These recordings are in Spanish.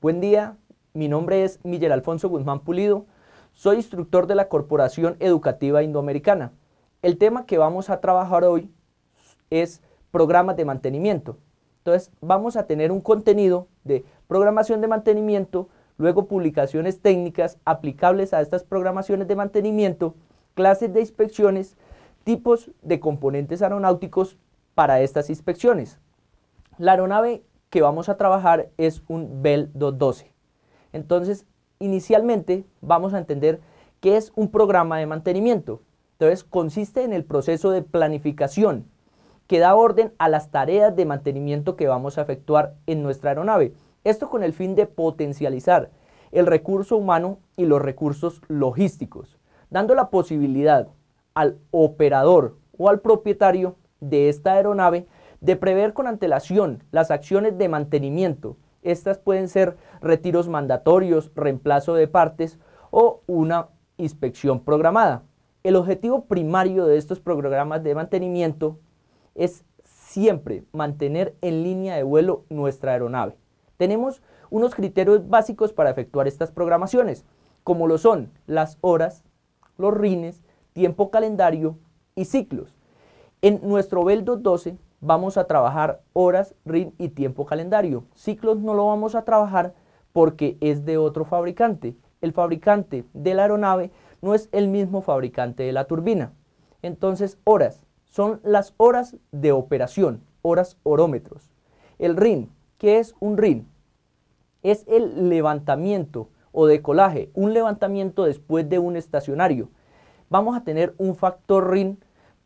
Buen día, mi nombre es Miguel Alfonso Guzmán Pulido, soy instructor de la Corporación Educativa Indoamericana. El tema que vamos a trabajar hoy es programas de mantenimiento. Entonces vamos a tener un contenido de programación de mantenimiento, luego publicaciones técnicas aplicables a estas programaciones de mantenimiento, clases de inspecciones, tipos de componentes aeronáuticos para estas inspecciones. La aeronave que vamos a trabajar es un Bell 212. Entonces, inicialmente vamos a entender qué es un programa de mantenimiento. Entonces, consiste en el proceso de planificación que da orden a las tareas de mantenimiento que vamos a efectuar en nuestra aeronave. Esto con el fin de potencializar el recurso humano y los recursos logísticos, dando la posibilidad al operador o al propietario de esta aeronave de prever con antelación las acciones de mantenimiento. Estas pueden ser retiros mandatorios, reemplazo de partes o una inspección programada. El objetivo primario de estos programas de mantenimiento es siempre mantener en línea de vuelo nuestra aeronave. Tenemos unos criterios básicos para efectuar estas programaciones, como lo son las horas, los rines, tiempo calendario y ciclos. En nuestro Bell 212 vamos a trabajar horas, RIN y tiempo calendario. Ciclos no lo vamos a trabajar porque es de otro fabricante. El fabricante de la aeronave no es el mismo fabricante de la turbina. Entonces, horas son las horas de operación, horas horómetros. El RIN, ¿qué es un RIN? Es el levantamiento o decolaje, un levantamiento después de un estacionario. Vamos a tener un factor RIN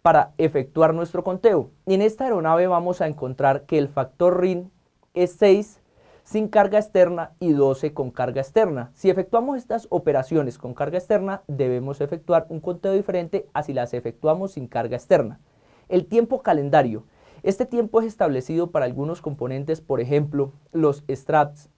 para efectuar nuestro conteo. en esta aeronave vamos a encontrar que el factor RIN es 6 sin carga externa y 12 con carga externa. Si efectuamos estas operaciones con carga externa, debemos efectuar un conteo diferente a si las efectuamos sin carga externa. El tiempo calendario. Este tiempo es establecido para algunos componentes, por ejemplo, los straps,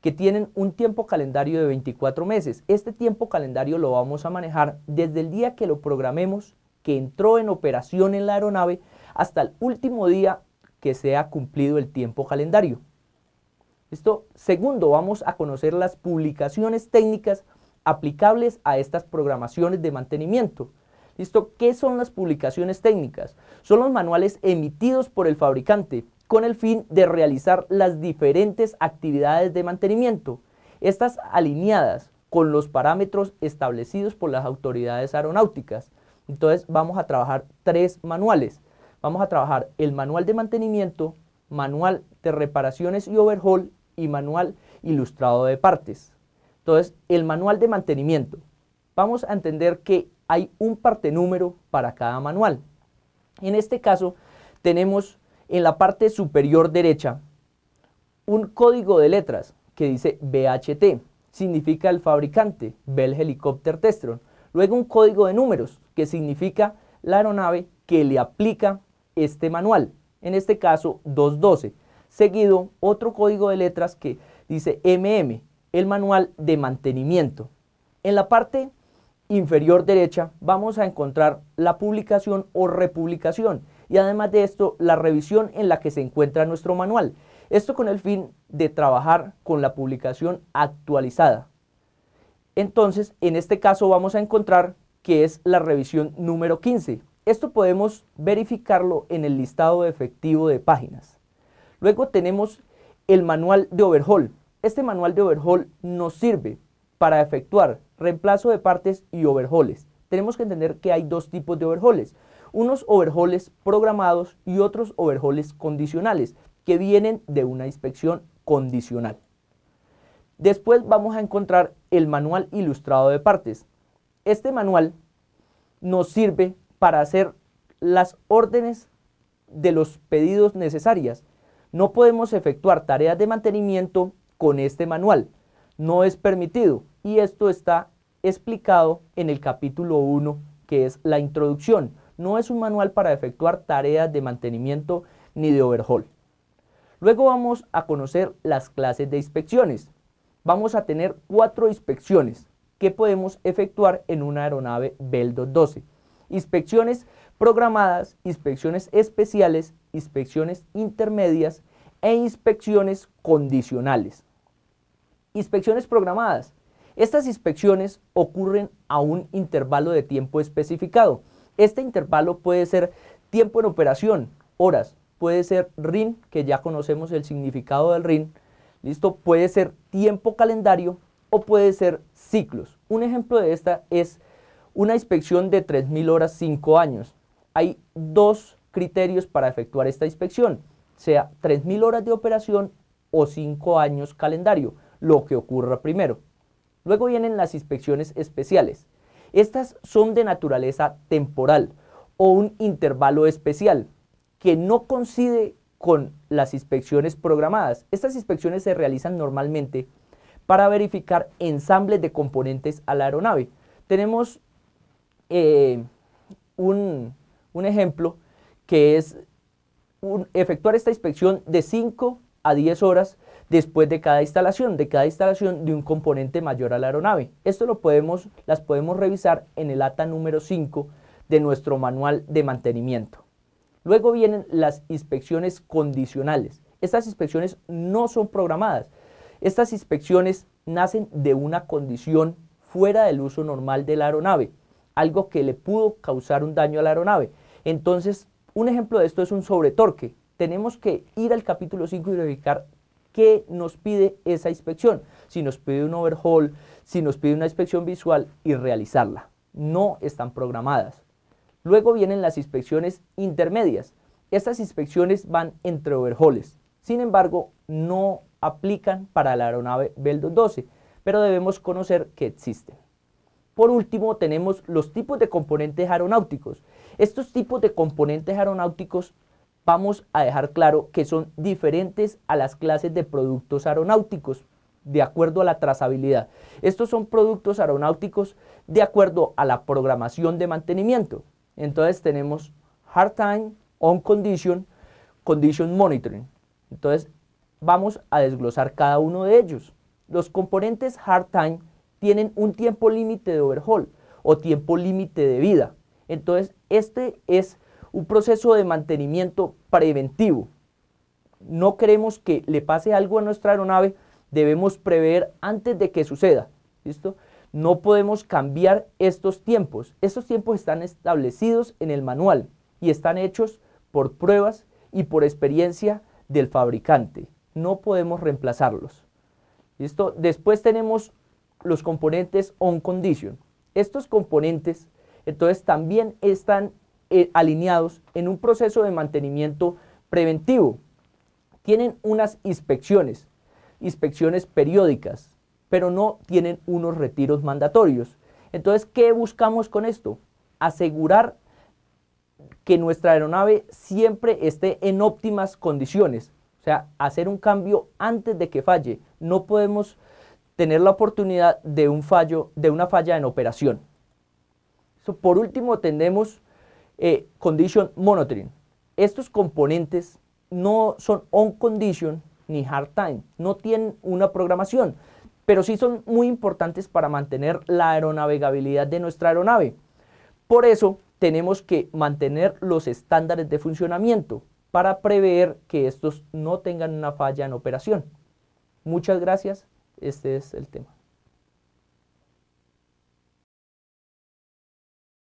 que tienen un tiempo calendario de 24 meses. Este tiempo calendario lo vamos a manejar desde el día que lo programemos que entró en operación en la aeronave hasta el último día que se ha cumplido el tiempo calendario. Segundo, vamos a conocer las publicaciones técnicas aplicables a estas programaciones de mantenimiento. ¿Listo? ¿Qué son las publicaciones técnicas? Son los manuales emitidos por el fabricante con el fin de realizar las diferentes actividades de mantenimiento, estas alineadas con los parámetros establecidos por las autoridades aeronáuticas. Entonces vamos a trabajar tres manuales. Vamos a trabajar el manual de mantenimiento, manual de reparaciones y overhaul y manual ilustrado de partes. Entonces, el manual de mantenimiento. Vamos a entender que hay un parte número para cada manual. En este caso, tenemos en la parte superior derecha un código de letras que dice BHT, significa el fabricante, Bell Helicopter Testron. Luego un código de números, que significa la aeronave que le aplica este manual, en este caso 212. Seguido otro código de letras que dice MM, el manual de mantenimiento. En la parte inferior derecha vamos a encontrar la publicación o republicación y además de esto la revisión en la que se encuentra nuestro manual. Esto con el fin de trabajar con la publicación actualizada, entonces, en este caso vamos a encontrar que es la revisión número 15. Esto podemos verificarlo en el listado de efectivo de páginas. Luego tenemos el manual de overhaul. Este manual de overhaul nos sirve para efectuar reemplazo de partes y overhauls. Tenemos que entender que hay dos tipos de overhauls. Unos overhauls programados y otros overhauls condicionales que vienen de una inspección condicional. Después vamos a encontrar el manual ilustrado de partes. Este manual nos sirve para hacer las órdenes de los pedidos necesarias. No podemos efectuar tareas de mantenimiento con este manual. No es permitido y esto está explicado en el capítulo 1 que es la introducción. No es un manual para efectuar tareas de mantenimiento ni de overhaul. Luego vamos a conocer las clases de inspecciones vamos a tener cuatro inspecciones que podemos efectuar en una aeronave Bell 212. Inspecciones programadas, inspecciones especiales, inspecciones intermedias e inspecciones condicionales. Inspecciones programadas. Estas inspecciones ocurren a un intervalo de tiempo especificado. Este intervalo puede ser tiempo en operación, horas, puede ser RIN, que ya conocemos el significado del RIN, ¿Listo? Puede ser tiempo calendario o puede ser ciclos. Un ejemplo de esta es una inspección de 3.000 horas 5 años. Hay dos criterios para efectuar esta inspección, sea 3.000 horas de operación o 5 años calendario, lo que ocurra primero. Luego vienen las inspecciones especiales. Estas son de naturaleza temporal o un intervalo especial que no coincide con las inspecciones programadas. Estas inspecciones se realizan normalmente para verificar ensambles de componentes a la aeronave. Tenemos eh, un, ejemplo que es efectuar esta inspección de 5 a 10 horas después de cada instalación, de cada instalación de un componente mayor a la aeronave. Esto lo podemos, las podemos revisar en el ATA número 5 de nuestro manual de mantenimiento. Luego vienen las inspecciones condicionales. Estas inspecciones no son programadas. Estas inspecciones nacen de una condición fuera del uso normal de la aeronave, algo que le pudo causar un daño a la aeronave. Entonces, un ejemplo de esto es un sobretorque. Tenemos que ir al capítulo 5 y verificar qué nos pide esa inspección. Si nos pide un overhaul, si nos pide una inspección visual y realizarla. No están programadas. Luego vienen las inspecciones intermedias. Estas inspecciones van entre overholes. Sin embargo, no aplican para la aeronave Bell 212, pero debemos conocer que existen. Por último, tenemos los tipos de componentes aeronáuticos. Estos tipos de componentes aeronáuticos vamos a dejar claro que son diferentes a las clases de productos aeronáuticos de acuerdo a la trazabilidad. Estos son productos aeronáuticos de acuerdo a la programación de mantenimiento. Entonces tenemos hard time, on condition, condition monitoring. Entonces vamos a desglosar cada uno de ellos. Los componentes hard time tienen un tiempo límite de overhaul o tiempo límite de vida. Entonces este es un proceso de mantenimiento preventivo. No queremos que le pase algo a nuestra aeronave, debemos prever antes de que suceda. ¿Listo? No podemos cambiar estos tiempos. Estos tiempos están establecidos en el manual y están hechos por pruebas y por experiencia del fabricante. No podemos reemplazarlos. ¿Listo? Después tenemos los componentes on condition. Estos componentes, entonces, también están eh, alineados en un proceso de mantenimiento preventivo. Tienen unas inspecciones, inspecciones periódicas, pero no tienen unos retiros mandatorios. Entonces, ¿qué buscamos con esto? Asegurar que nuestra aeronave siempre esté en óptimas condiciones, o sea, hacer un cambio antes de que falle. No podemos tener la oportunidad de un fallo, de una falla en operación. por último, tenemos eh, condition monitoring. Estos componentes no son on condition ni hard time, no tienen una programación, pero sí son muy importantes para mantener la aeronavegabilidad de nuestra aeronave. Por eso tenemos que mantener los estándares de funcionamiento para prever que estos no tengan una falla en operación. Muchas gracias, este es el tema.